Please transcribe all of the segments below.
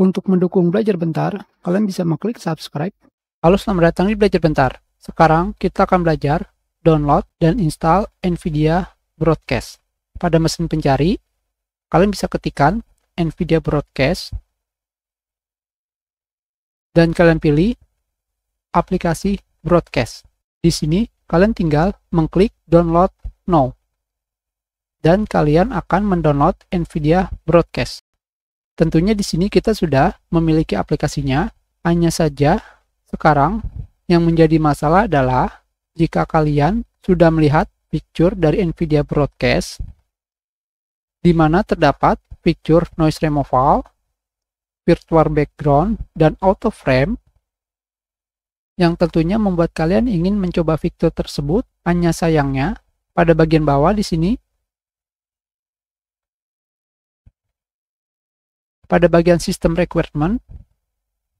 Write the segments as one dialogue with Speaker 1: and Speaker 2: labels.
Speaker 1: Untuk mendukung belajar bentar, kalian bisa mengklik subscribe. Halo, selamat datang di Belajar Bentar. Sekarang kita akan belajar download dan install NVIDIA Broadcast. Pada mesin pencari, kalian bisa ketikkan NVIDIA Broadcast dan kalian pilih aplikasi Broadcast. Di sini, kalian tinggal mengklik download now dan kalian akan mendownload NVIDIA Broadcast. Tentunya di sini kita sudah memiliki aplikasinya, hanya saja sekarang yang menjadi masalah adalah jika kalian sudah melihat picture dari NVIDIA Broadcast, di mana terdapat picture noise removal, virtual background, dan auto frame, yang tentunya membuat kalian ingin mencoba fitur tersebut, hanya sayangnya pada bagian bawah di sini pada bagian sistem requirement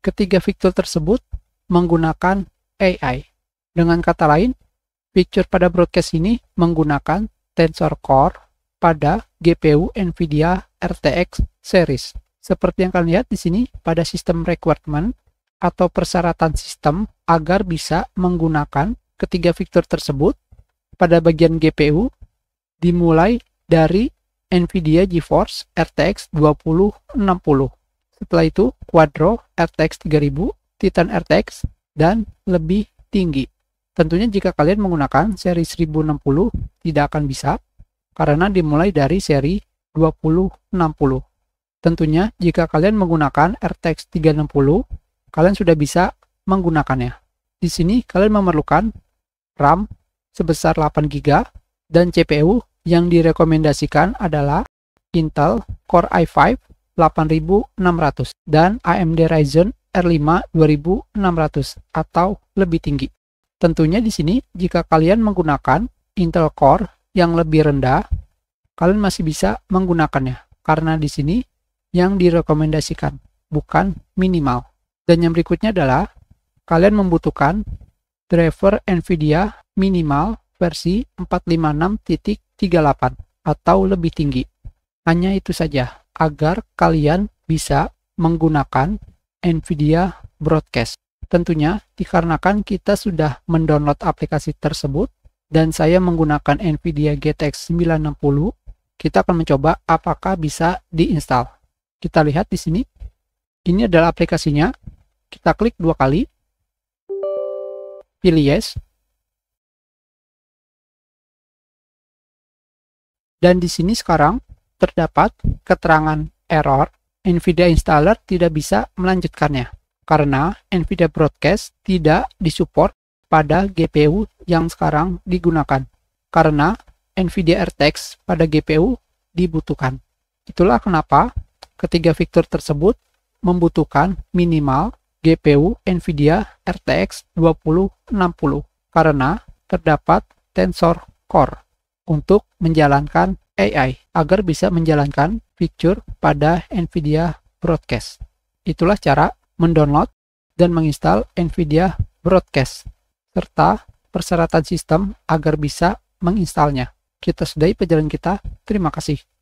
Speaker 1: ketiga fitur tersebut menggunakan AI. Dengan kata lain, fitur pada broadcast ini menggunakan Tensor Core pada GPU NVIDIA RTX series. Seperti yang kalian lihat di sini, pada sistem requirement atau persyaratan sistem agar bisa menggunakan ketiga fitur tersebut pada bagian GPU dimulai dari NVIDIA GeForce RTX 2060. Setelah itu Quadro RTX 3000, Titan RTX, dan lebih tinggi. Tentunya jika kalian menggunakan seri 1060 tidak akan bisa karena dimulai dari seri 2060. Tentunya jika kalian menggunakan RTX 360, kalian sudah bisa menggunakannya. Di sini kalian memerlukan RAM sebesar 8GB dan CPU yang direkomendasikan adalah Intel Core i5 8600 dan AMD Ryzen R5 2600 atau lebih tinggi. Tentunya di sini jika kalian menggunakan Intel Core yang lebih rendah, kalian masih bisa menggunakannya karena di sini yang direkomendasikan bukan minimal. Dan yang berikutnya adalah kalian membutuhkan driver NVIDIA minimal versi 38 atau lebih tinggi. Hanya itu saja, agar kalian bisa menggunakan NVIDIA Broadcast. Tentunya dikarenakan kita sudah mendownload aplikasi tersebut dan saya menggunakan NVIDIA GTX 960, kita akan mencoba apakah bisa diinstal. Kita lihat di sini. Ini adalah aplikasinya. Kita klik dua kali. Pilih yes. Dan di sini sekarang terdapat keterangan error NVIDIA installer tidak bisa melanjutkannya karena NVIDIA Broadcast tidak disupport pada GPU yang sekarang digunakan karena NVIDIA RTX pada GPU dibutuhkan. Itulah kenapa ketiga fitur tersebut membutuhkan minimal GPU NVIDIA RTX 2060 karena terdapat tensor core untuk menjalankan AI agar bisa menjalankan fitur pada NVIDIA Broadcast. Itulah cara mendownload dan menginstal NVIDIA Broadcast, serta persyaratan sistem agar bisa menginstalnya. Kita sudahi perjalanan kita. Terima kasih.